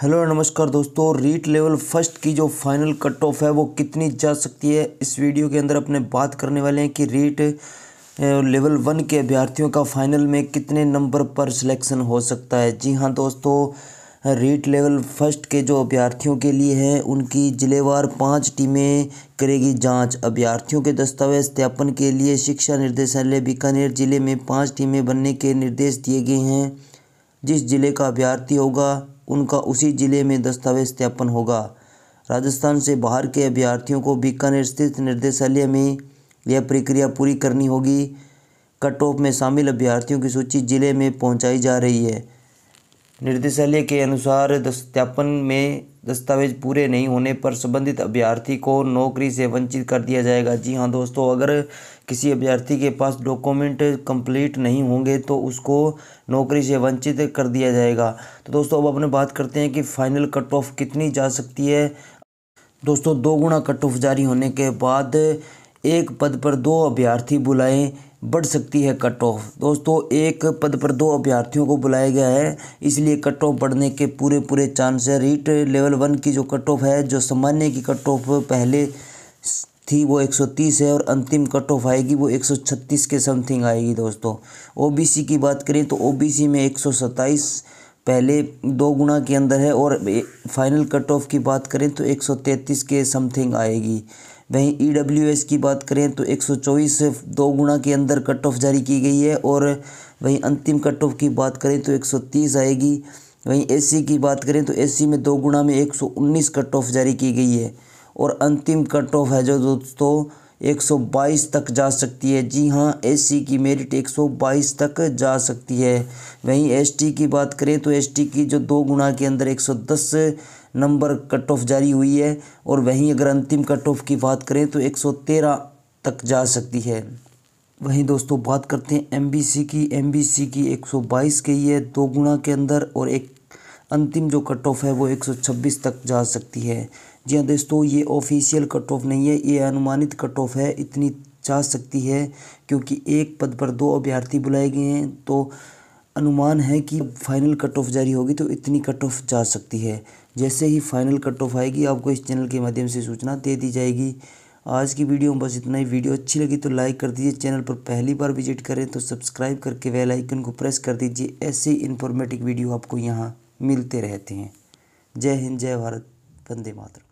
hello नमस्कार दोस्तों REET level first की जो फाइनल कट ऑफ है वो कितनी जा सकती है इस वीडियो के अंदर अपने बात करने वाले हैं कि रीट लेवल वन के अभ्यर्थियों का फाइनल में कितने नंबर पर सिलेक्शन हो सकता है जी हाँ दोस्तों रीट लेवल फर्स्ट के जो अभ्यर्थियों के लिए हैं उनकी जिलेवार पाँच टीमें करेगी जांच अभ्यर्थियों के दस्तावेज सत्यापन के लिए शिक्षा निर्देशालय बीकानेर जिले में पाँच टीमें बनने के निर्देश दिए गए हैं जिस ज़िले का अभ्यर्थी होगा उनका उसी ज़िले में दस्तावेज सत्यापन होगा राजस्थान से बाहर के अभ्यर्थियों को बीकानेर स्थित निर्देशालय में यह प्रक्रिया पूरी करनी होगी कट ऑफ में शामिल अभ्यर्थियों की सूची ज़िले में पहुंचाई जा रही है निर्देशालय के अनुसार दस्तापन में दस्तावेज पूरे नहीं होने पर संबंधित अभ्यर्थी को नौकरी से वंचित कर दिया जाएगा जी हाँ दोस्तों अगर किसी अभ्यर्थी के पास डॉक्यूमेंट कंप्लीट नहीं होंगे तो उसको नौकरी से वंचित कर दिया जाएगा तो दोस्तों अब अपने बात करते हैं कि फाइनल कट ऑफ कितनी जा सकती है दोस्तों दो गुना कट ऑफ जारी होने के बाद एक पद पर दो अभ्यर्थी बुलाएं बढ़ सकती है कट ऑफ दोस्तों एक पद पर दो अभ्यर्थियों को बुलाया गया है इसलिए कट ऑफ बढ़ने के पूरे पूरे चांस है रीट लेवल वन की जो कट ऑफ है जो सामान्य की कट ऑफ पहले थी वो 130 है और अंतिम कट ऑफ आएगी वो 136 के समथिंग आएगी दोस्तों ओबीसी की बात करें तो ओबीसी में एक पहले दो गुना के अंदर है और फाइनल कट ऑफ की बात करें तो एक के समथिंग आएगी वहीं ई e की बात करें तो 124 दो गुणा के अंदर कट ऑफ जारी की गई है और वहीं अंतिम कट ऑफ की बात करें तो 130 आएगी वहीं एस की बात करें तो एस में दो गुणा में 119 कट ऑफ जारी की गई है और अंतिम कट ऑफ है जो दोस्तों 122 तक जा सकती है जी हाँ एस की मेरिट 122 तक जा सकती है वहीं एसटी की बात करें तो एसटी की जो दो गुणा के अंदर 110 नंबर कट ऑफ जारी हुई है और वहीं अगर अंतिम कट ऑफ की बात करें तो 113 तक जा सकती है वहीं दोस्तों बात करते हैं एमबीसी की एमबीसी की 122 की है दो गुणा के अंदर और एक अंतिम जो कट ऑफ है वो 126 तक जा सकती है जी हाँ दोस्तों ये ऑफिशियल कट ऑफ नहीं है ये अनुमानित कट ऑफ है इतनी जा सकती है क्योंकि एक पद पर दो अभ्यर्थी बुलाए गए हैं तो अनुमान है कि फाइनल कट ऑफ जारी होगी तो इतनी कट ऑफ जा सकती है जैसे ही फाइनल कट ऑफ आएगी आपको इस चैनल के माध्यम से सूचना दे दी जाएगी आज की वीडियो में बस इतना ही वीडियो अच्छी लगी तो लाइक कर दीजिए चैनल पर पहली बार विजिट करें तो सब्सक्राइब करके वेल आइकन को प्रेस कर दीजिए ऐसे ही इन्फॉर्मेटिव वीडियो आपको यहाँ मिलते रहते हैं जय हिंद जय भारत वंदे मातरम